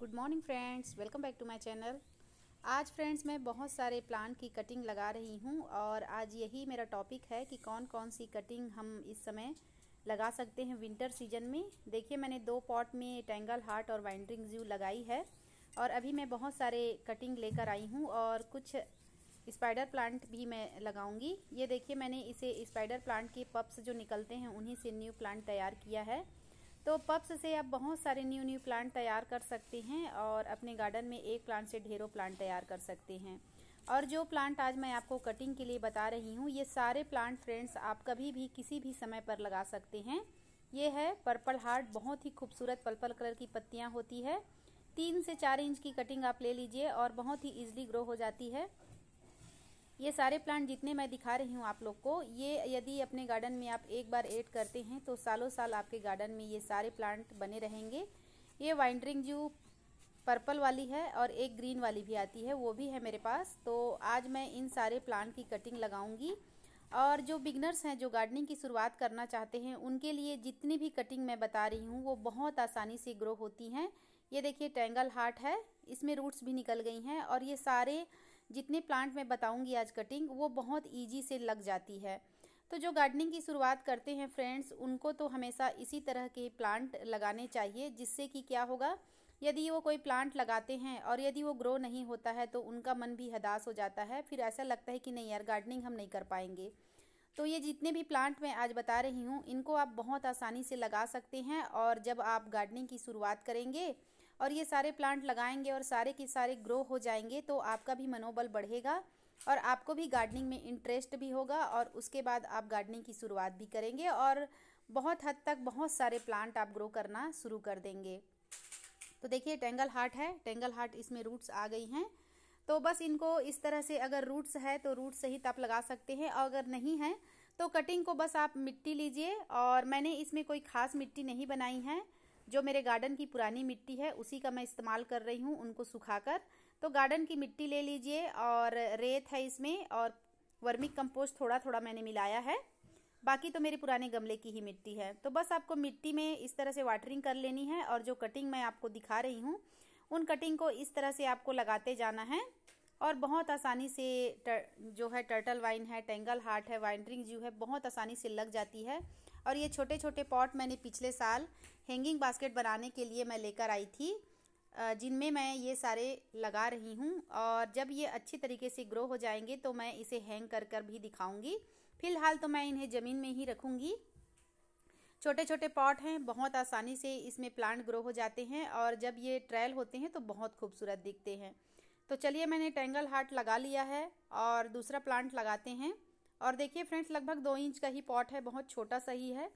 good morning friends welcome back to my channel आज friends मैं बहुत सारे प्लांट की कटिंग लगा रही हूँ और आज यही मेरा टॉपिक है कि कौन कौन सी कटिंग हम इस समय लगा सकते हैं विंटर सीजन में देखिए मैंने दो पॉट में टेंगल हार्ट और वाइंडरिंग जू लगाई है और अभी मैं बहुत सारे कटिंग लेकर आई हूँ और कुछ स्पाइडर प्लांट भी मैं लगाऊंगी ये देखिए मैंने इसे स्पाइडर प्लांट के पप्स जो निकलते हैं उन्हीं से न्यू प्लांट तैयार किया है तो पप्स से आप बहुत सारे न्यू न्यू प्लांट तैयार कर सकते हैं और अपने गार्डन में एक प्लांट से ढेरों प्लांट तैयार कर सकते हैं और जो प्लांट आज मैं आपको कटिंग के लिए बता रही हूँ ये सारे प्लांट फ्रेंड्स आप कभी भी किसी भी समय पर लगा सकते हैं ये है पर्पल हार्ट बहुत ही खूबसूरत पर्पल कलर की पत्तियाँ होती है तीन से चार इंच की कटिंग आप ले लीजिए और बहुत ही ईजिली ग्रो हो जाती है ये सारे प्लांट जितने मैं दिखा रही हूँ आप लोग को ये यदि अपने गार्डन में आप एक बार ऐड करते हैं तो सालों साल आपके गार्डन में ये सारे प्लांट बने रहेंगे ये वाइंडरिंग जो पर्पल वाली है और एक ग्रीन वाली भी आती है वो भी है मेरे पास तो आज मैं इन सारे प्लांट की कटिंग लगाऊंगी और जो बिगनर्स हैं जो गार्डनिंग की शुरुआत करना चाहते हैं उनके लिए जितनी भी कटिंग मैं बता रही हूँ वो बहुत आसानी से ग्रो होती हैं ये देखिए टेंगल हार्ट है इसमें रूट्स भी निकल गई हैं और ये सारे जितने प्लांट मैं बताऊंगी आज कटिंग वो बहुत ईजी से लग जाती है तो जो गार्डनिंग की शुरुआत करते हैं फ्रेंड्स उनको तो हमेशा इसी तरह के प्लांट लगाने चाहिए जिससे कि क्या होगा यदि वो कोई प्लांट लगाते हैं और यदि वो ग्रो नहीं होता है तो उनका मन भी हदास हो जाता है फिर ऐसा लगता है कि नहीं यार गार्डनिंग हम नहीं कर पाएंगे तो ये जितने भी प्लांट मैं आज बता रही हूँ इनको आप बहुत आसानी से लगा सकते हैं और जब आप गार्डनिंग की शुरुआत करेंगे और ये सारे प्लांट लगाएंगे और सारे के सारे ग्रो हो जाएंगे तो आपका भी मनोबल बढ़ेगा और आपको भी गार्डनिंग में इंटरेस्ट भी होगा और उसके बाद आप गार्डनिंग की शुरुआत भी करेंगे और बहुत हद तक बहुत सारे प्लांट आप ग्रो करना शुरू कर देंगे तो देखिए टेंगल हार्ट है टेंगल हार्ट इसमें रूट्स आ गई हैं तो बस इनको इस तरह से अगर रूट्स है तो रूट्स सहित आप लगा सकते हैं और अगर नहीं है तो कटिंग को बस आप मिट्टी लीजिए और मैंने इसमें कोई खास मिट्टी नहीं बनाई है जो मेरे गार्डन की पुरानी मिट्टी है उसी का मैं इस्तेमाल कर रही हूँ उनको सुखाकर तो गार्डन की मिट्टी ले लीजिए और रेत है इसमें और वर्मिक कंपोस्ट थोड़ा थोड़ा मैंने मिलाया है बाकी तो मेरे पुराने गमले की ही मिट्टी है तो बस आपको मिट्टी में इस तरह से वाटरिंग कर लेनी है और जो कटिंग मैं आपको दिखा रही हूँ उन कटिंग को इस तरह से आपको लगाते जाना है और बहुत आसानी से जो है टर्टल वाइन है टेंगल हार्ट है वाइंड्रिंग जू है बहुत आसानी से लग जाती है और ये छोटे छोटे पॉट मैंने पिछले साल हैंगिंग बास्केट बनाने के लिए मैं लेकर आई थी जिनमें मैं ये सारे लगा रही हूँ और जब ये अच्छी तरीके से ग्रो हो जाएंगे तो मैं इसे हैंग कर कर भी दिखाऊंगी फिलहाल तो मैं इन्हें ज़मीन में ही रखूँगी छोटे छोटे पॉट हैं बहुत आसानी से इसमें प्लांट ग्रो हो जाते हैं और जब ये ट्रायल होते हैं तो बहुत खूबसूरत दिखते हैं तो चलिए मैंने टेंगल हार्ट लगा लिया है और दूसरा प्लांट लगाते हैं और देखिए फ्रेंड्स लगभग दो इंच का ही पॉट है बहुत छोटा सा ही है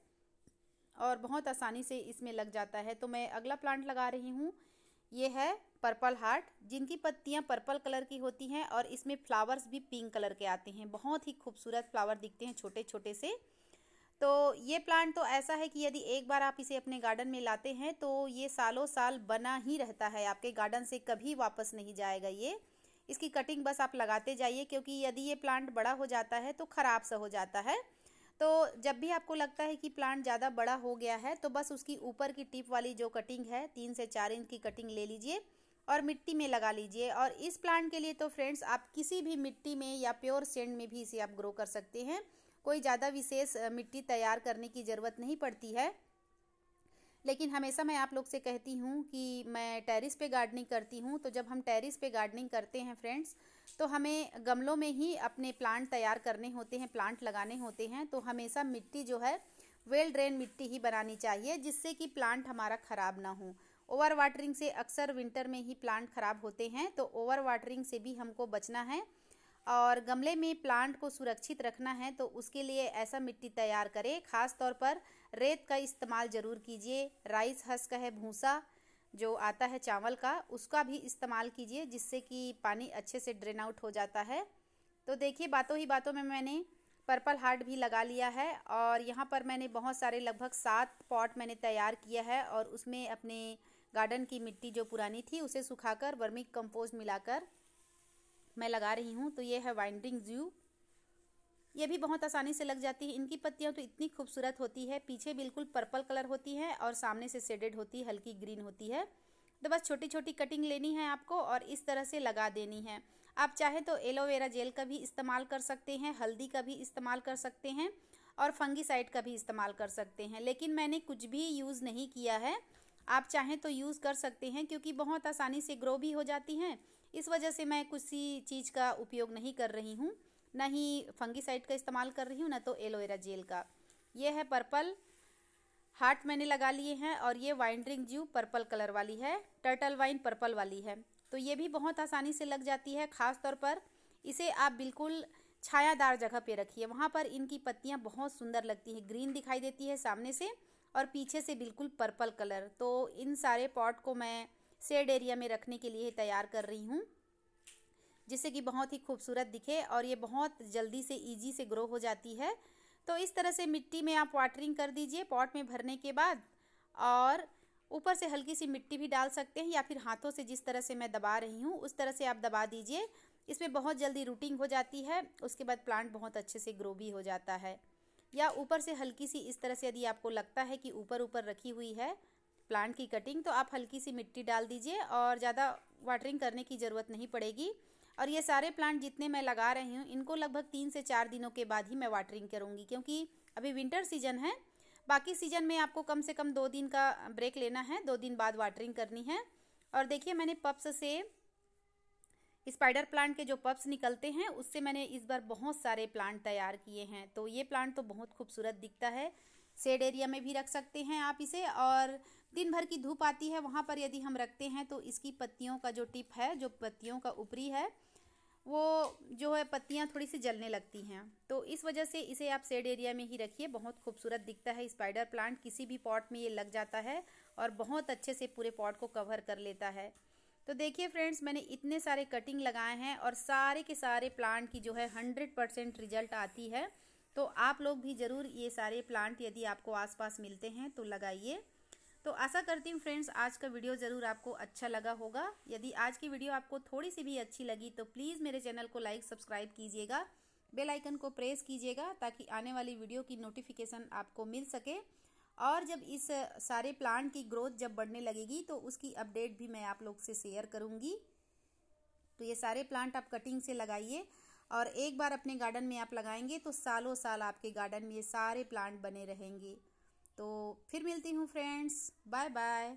और बहुत आसानी से इसमें लग जाता है तो मैं अगला प्लांट लगा रही हूँ ये है पर्पल हार्ट जिनकी पत्तियाँ पर्पल कलर की होती हैं और इसमें फ्लावर्स भी पिंक कलर के आते हैं बहुत ही खूबसूरत फ्लावर दिखते हैं छोटे छोटे से तो ये प्लांट तो ऐसा है कि यदि एक बार आप इसे अपने गार्डन में लाते हैं तो ये सालों साल बना ही रहता है आपके गार्डन से कभी वापस नहीं जाएगा ये इसकी कटिंग बस आप लगाते जाइए क्योंकि यदि ये प्लांट बड़ा हो जाता है तो ख़राब सा हो जाता है तो जब भी आपको लगता है कि प्लांट ज़्यादा बड़ा हो गया है तो बस उसकी ऊपर की टिप वाली जो कटिंग है तीन से चार इंच की कटिंग ले लीजिए और मिट्टी में लगा लीजिए और इस प्लांट के लिए तो फ्रेंड्स आप किसी भी मिट्टी में या प्योर सेंड में भी इसे आप ग्रो कर सकते हैं कोई ज़्यादा विशेष मिट्टी तैयार करने की ज़रूरत नहीं पड़ती है लेकिन हमेशा मैं आप लोग से कहती हूँ कि मैं टेरिस पे गार्डनिंग करती हूँ तो जब हम टेरिस पे गार्डनिंग करते हैं फ्रेंड्स तो हमें गमलों में ही अपने प्लांट तैयार करने होते हैं प्लांट लगाने होते हैं तो हमेशा मिट्टी जो है वेल ड्रेन मिट्टी ही बनानी चाहिए जिससे कि प्लांट हमारा ख़राब ना हो ओवर वाटरिंग से अक्सर विंटर में ही प्लांट ख़राब होते हैं तो ओवर वाटरिंग से भी हमको बचना है और गमले में प्लांट को सुरक्षित रखना है तो उसके लिए ऐसा मिट्टी तैयार करें ख़ास तौर पर रेत का इस्तेमाल ज़रूर कीजिए राइस हस्क है भूसा जो आता है चावल का उसका भी इस्तेमाल कीजिए जिससे कि पानी अच्छे से ड्रेन आउट हो जाता है तो देखिए बातों ही बातों में मैंने पर्पल हार्ट भी लगा लिया है और यहाँ पर मैंने बहुत सारे लगभग सात पॉट मैंने तैयार किया है और उसमें अपने गार्डन की मिट्टी जो पुरानी थी उसे सुखाकर वर्मिक कंपोस्ट मिलाकर मैं लगा रही हूँ तो ये है वाइंडिंग जू ये भी बहुत आसानी से लग जाती है इनकी पत्तियाँ तो इतनी खूबसूरत होती है पीछे बिल्कुल पर्पल कलर होती है और सामने से सेडेड होती है हल्की ग्रीन होती है तो बस छोटी छोटी कटिंग लेनी है आपको और इस तरह से लगा देनी है आप चाहे तो एलोवेरा जेल का भी इस्तेमाल कर सकते हैं हल्दी का भी इस्तेमाल कर सकते हैं और फंगीसाइड का भी इस्तेमाल कर सकते हैं लेकिन मैंने कुछ भी यूज़ नहीं किया है आप चाहें तो यूज़ कर सकते हैं क्योंकि बहुत आसानी से ग्रो भी हो जाती हैं इस वजह से मैं कुछ चीज़ का उपयोग नहीं कर रही हूँ ना ही फंगीसाइड का इस्तेमाल कर रही हूँ ना तो एलोवेरा जेल का ये है पर्पल हार्ट मैंने लगा लिए हैं और ये वाइंडरिंग ज्यू पर्पल कलर वाली है टर्टल वाइन पर्पल वाली है तो ये भी बहुत आसानी से लग जाती है ख़ास तौर पर इसे आप बिल्कुल छायादार जगह पे रखिए वहाँ पर इनकी पत्तियाँ बहुत सुंदर लगती हैं ग्रीन दिखाई देती है सामने से और पीछे से बिल्कुल पर्पल कलर तो इन सारे पॉट को मैं सेड एरिया में रखने के लिए तैयार कर रही हूँ जिससे कि बहुत ही खूबसूरत दिखे और ये बहुत जल्दी से ईजी से ग्रो हो जाती है तो इस तरह से मिट्टी में आप वाटरिंग कर दीजिए पॉट में भरने के बाद और ऊपर से हल्की सी मिट्टी भी डाल सकते हैं या फिर हाथों से जिस तरह से मैं दबा रही हूँ उस तरह से आप दबा दीजिए इसमें बहुत जल्दी रूटिंग हो जाती है उसके बाद प्लांट बहुत अच्छे से ग्रो भी हो जाता है या ऊपर से हल्की सी इस तरह से यदि आपको लगता है कि ऊपर ऊपर रखी हुई है प्लांट की कटिंग तो आप हल्की सी मिट्टी डाल दीजिए और ज़्यादा वाटरिंग करने की ज़रूरत नहीं पड़ेगी और ये सारे प्लांट जितने मैं लगा रही हूँ इनको लगभग तीन से चार दिनों के बाद ही मैं वाटरिंग करूँगी क्योंकि अभी विंटर सीजन है बाकी सीजन में आपको कम से कम दो दिन का ब्रेक लेना है दो दिन बाद वाटरिंग करनी है और देखिए मैंने पप्स से स्पाइडर प्लांट के जो पप्स निकलते हैं उससे मैंने इस बार बहुत सारे प्लांट तैयार किए हैं तो ये प्लांट तो बहुत खूबसूरत दिखता है सेड एरिया में भी रख सकते हैं आप इसे और दिन भर की धूप आती है वहाँ पर यदि हम रखते हैं तो इसकी पत्तियों का जो टिप है जो पत्तियों का ऊपरी है वो जो है पत्तियाँ थोड़ी सी जलने लगती हैं तो इस वजह से इसे आप सेड एरिया में ही रखिए बहुत खूबसूरत दिखता है स्पाइडर प्लांट किसी भी पॉट में ये लग जाता है और बहुत अच्छे से पूरे पॉट को कवर कर लेता है तो देखिए फ्रेंड्स मैंने इतने सारे कटिंग लगाए हैं और सारे के सारे प्लांट की जो है हंड्रेड परसेंट रिजल्ट आती है तो आप लोग भी ज़रूर ये सारे प्लांट यदि आपको आसपास मिलते हैं तो लगाइए तो आशा करती हूँ फ्रेंड्स आज का वीडियो ज़रूर आपको अच्छा लगा होगा यदि आज की वीडियो आपको थोड़ी सी भी अच्छी लगी तो प्लीज़ मेरे चैनल को लाइक सब्सक्राइब कीजिएगा बेल आइकन को प्रेस कीजिएगा ताकि आने वाली वीडियो की नोटिफिकेशन आपको मिल सके और जब इस सारे प्लांट की ग्रोथ जब बढ़ने लगेगी तो उसकी अपडेट भी मैं आप लोग से शेयर करूंगी तो ये सारे प्लांट आप कटिंग से लगाइए और एक बार अपने गार्डन में आप लगाएंगे तो सालों साल आपके गार्डन में ये सारे प्लांट बने रहेंगे तो फिर मिलती हूँ फ्रेंड्स बाय बाय